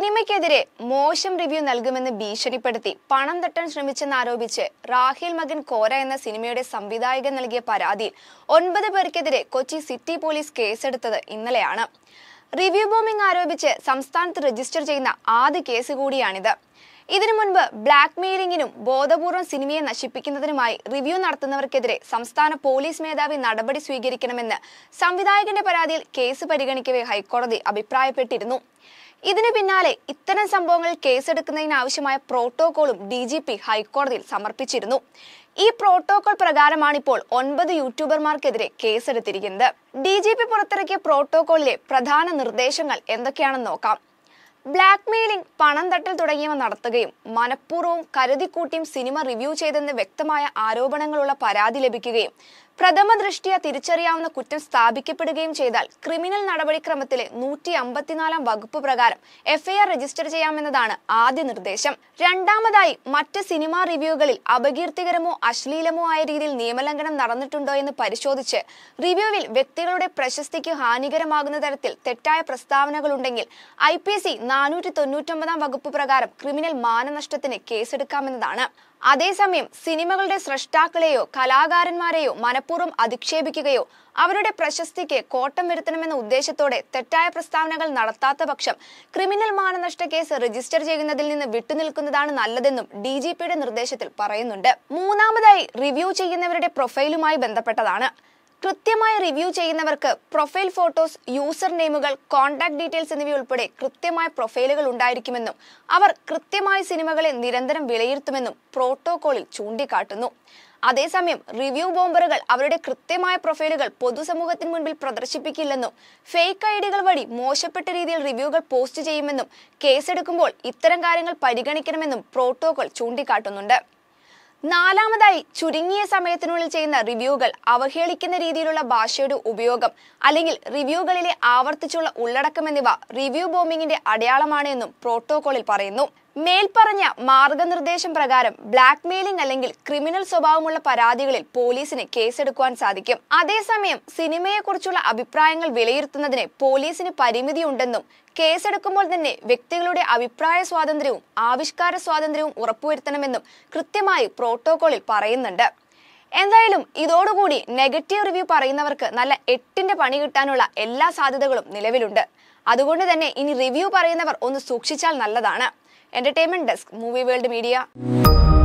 സിനിമയ്ക്കെതിരെ മോശം റിവ്യൂ നൽകുമെന്ന് ഭീഷണിപ്പെടുത്തി പണം തട്ടാൻ ശ്രമിച്ചെന്നാരോപിച്ച് റാഹിൽ മകൻ കോര എന്ന സിനിമയുടെ സംവിധായകൻ നൽകിയ പരാതിയിൽ ഒൻപത് പേർക്കെതിരെ കൊച്ചി സിറ്റി പോലീസ് കേസെടുത്തത് ഇന്നലെയാണ് റിവ്യൂ ബോമിംഗ് ആരോപിച്ച് സംസ്ഥാനത്ത് രജിസ്റ്റർ ചെയ്യുന്ന ആദ്യ കേസ് കൂടിയാണിത് ഇതിനു മുൻപ് ബ്ലാക്ക് മെയിലിംഗിനും ബോധപൂർവ്വം സിനിമയെ നശിപ്പിക്കുന്നതിനുമായി റിവ്യൂ നടത്തുന്നവർക്കെതിരെ സംസ്ഥാന പോലീസ് മേധാവി നടപടി സ്വീകരിക്കണമെന്ന് സംവിധായകന്റെ പരാതിയിൽ കേസ് പരിഗണിക്കവേ ഹൈക്കോടതി അഭിപ്രായപ്പെട്ടിരുന്നു ഇതിനു പിന്നാലെ ഇത്തരം സംഭവങ്ങൾ കേസെടുക്കുന്നതിനാവശ്യമായ പ്രോട്ടോകോളും ഡി ജി പി ഹൈക്കോടതിയിൽ സമർപ്പിച്ചിരുന്നു ഈ പ്രോട്ടോകോൾ പ്രകാരമാണിപ്പോൾ ഒൻപത് യൂട്യൂബർമാർക്കെതിരെ കേസെടുത്തിരിക്കുന്നത് ഡി ജി പി പുറത്തിറക്കിയ പ്രോട്ടോകോളിലെ പ്രധാന നിർദ്ദേശങ്ങൾ എന്തൊക്കെയാണെന്ന് നോക്കാം ബ്ലാക്ക് മെയിലിംഗ് പണം തട്ടൽ തുടങ്ങിയവ നടത്തുകയും മനഃപൂർവ്വം കൂട്ടിയും സിനിമ റിവ്യൂ ചെയ്തെന്ന് വ്യക്തമായ ആരോപണങ്ങളുള്ള പരാതി ലഭിക്കുകയും പ്രഥമ ദൃഷ്ടിയ തിരിച്ചറിയാവുന്ന കുറ്റം സ്ഥാപിക്കപ്പെടുകയും ചെയ്താൽ ക്രിമിനൽ നടപടിക്രമത്തിലെ നൂറ്റി അമ്പത്തിനാലാം വകുപ്പ് പ്രകാരം എഫ്ഐആർ രജിസ്റ്റർ ചെയ്യാമെന്നതാണ് ആദ്യ നിർദ്ദേശം രണ്ടാമതായി മറ്റ് സിനിമാ റിവ്യൂകളിൽ അപകീർത്തികരമോ അശ്ലീലമോ ആയ രീതിയിൽ നിയമലംഘനം നടന്നിട്ടുണ്ടോ എന്ന് പരിശോധിച്ച് റിവ്യൂവിൽ വ്യക്തികളുടെ പ്രശസ്തിക്ക് ഹാനികരമാകുന്ന തരത്തിൽ തെറ്റായ പ്രസ്താവനകളുണ്ടെങ്കിൽ ഐ പി സി നാനൂറ്റി ഒമ്പതാം വകുപ്പ് പ്രകാരം ക്രിമിനൽ മാനനഷ്ടത്തിന് കേസെടുക്കാമെന്നതാണ് അതേസമയം സിനിമകളുടെ സൃഷ്ടാക്കളെയോ കലാകാരന്മാരെയോ മനഃപൂർവ്വം അധിക്ഷേപിക്കുകയോ അവരുടെ പ്രശസ്തിക്ക് കോട്ടം വരുത്തണമെന്ന ഉദ്ദേശത്തോടെ തെറ്റായ പ്രസ്താവനകൾ നടത്താത്ത പക്ഷം ക്രിമിനൽ മാനനഷ്ട കേസ് രജിസ്റ്റർ ചെയ്യുന്നതിൽ നിന്ന് വിട്ടുനിൽക്കുന്നതാണ് നല്ലതെന്നും ഡി ജി പിയുടെ നിർദ്ദേശത്തിൽ പറയുന്നുണ്ട് മൂന്നാമതായി റിവ്യൂ ചെയ്യുന്നവരുടെ പ്രൊഫൈലുമായി ബന്ധപ്പെട്ടതാണ് കൃത്യമായി റിവ്യൂ ചെയ്യുന്നവർക്ക് പ്രൊഫൈൽ ഫോട്ടോസ് യൂസർ നെയിമുകൾ കോൺടാക്ട് ഡീറ്റെയിൽസ് എന്നിവയുൾപ്പെടെ കൃത്യമായ പ്രൊഫൈലുകൾ ഉണ്ടായിരിക്കുമെന്നും അവർ കൃത്യമായ സിനിമകളെ നിരന്തരം വിലയിരുത്തുമെന്നും പ്രോട്ടോകോളിൽ ചൂണ്ടിക്കാട്ടുന്നു അതേസമയം റിവ്യൂ ബോംബറുകൾ അവരുടെ കൃത്യമായ പ്രൊഫൈലുകൾ പൊതുസമൂഹത്തിന് മുൻപിൽ പ്രദർശിപ്പിക്കില്ലെന്നും ഫേക്ക് ഐഡികൾ വഴി മോശപ്പെട്ട രീതിയിൽ റിവ്യൂകൾ പോസ്റ്റ് ചെയ്യുമെന്നും കേസെടുക്കുമ്പോൾ ഇത്തരം കാര്യങ്ങൾ പരിഗണിക്കണമെന്നും പ്രോട്ടോകോൾ ചൂണ്ടിക്കാട്ടുന്നുണ്ട് നാലാമതായി ചുരുങ്ങിയ സമയത്തിനുള്ളിൽ ചെയ്യുന്ന റിവ്യൂകൾ അവഹേളിക്കുന്ന രീതിയിലുള്ള ഭാഷയുടെ ഉപയോഗം അല്ലെങ്കിൽ റിവ്യൂകളിലെ ആവർത്തിച്ചുള്ള ഉള്ളടക്കം എന്നിവ റിവ്യൂ ബോംബിങ്ങിന്റെ അടയാളമാണ് എന്നും പ്രോട്ടോകോളിൽ പറയുന്നു മേൽപ്പറഞ്ഞ മാർഗനിർദ്ദേശം പ്രകാരം ബ്ലാക്ക് മെയിലിംഗ് അല്ലെങ്കിൽ ക്രിമിനൽ സ്വഭാവമുള്ള പരാതികളിൽ പോലീസിന് കേസെടുക്കുവാൻ സാധിക്കും അതേസമയം സിനിമയെക്കുറിച്ചുള്ള അഭിപ്രായങ്ങൾ വിലയിരുത്തുന്നതിന് പോലീസിന് പരിമിതിയുണ്ടെന്നും കേസെടുക്കുമ്പോൾ തന്നെ വ്യക്തികളുടെ അഭിപ്രായ സ്വാതന്ത്ര്യവും ആവിഷ്കാര സ്വാതന്ത്ര്യവും ഉറപ്പുവരുത്തണമെന്നും കൃത്യമായി പ്രോട്ടോകോളിൽ പറയുന്നുണ്ട് എന്തായാലും ഇതോടുകൂടി നെഗറ്റീവ് റിവ്യൂ പറയുന്നവർക്ക് നല്ല എട്ടിന്റെ പണി കിട്ടാനുള്ള എല്ലാ സാധ്യതകളും നിലവിലുണ്ട് അതുകൊണ്ട് തന്നെ ഇനി റിവ്യൂ പറയുന്നവർ ഒന്ന് സൂക്ഷിച്ചാൽ നല്ലതാണ് entertainment desk movie world media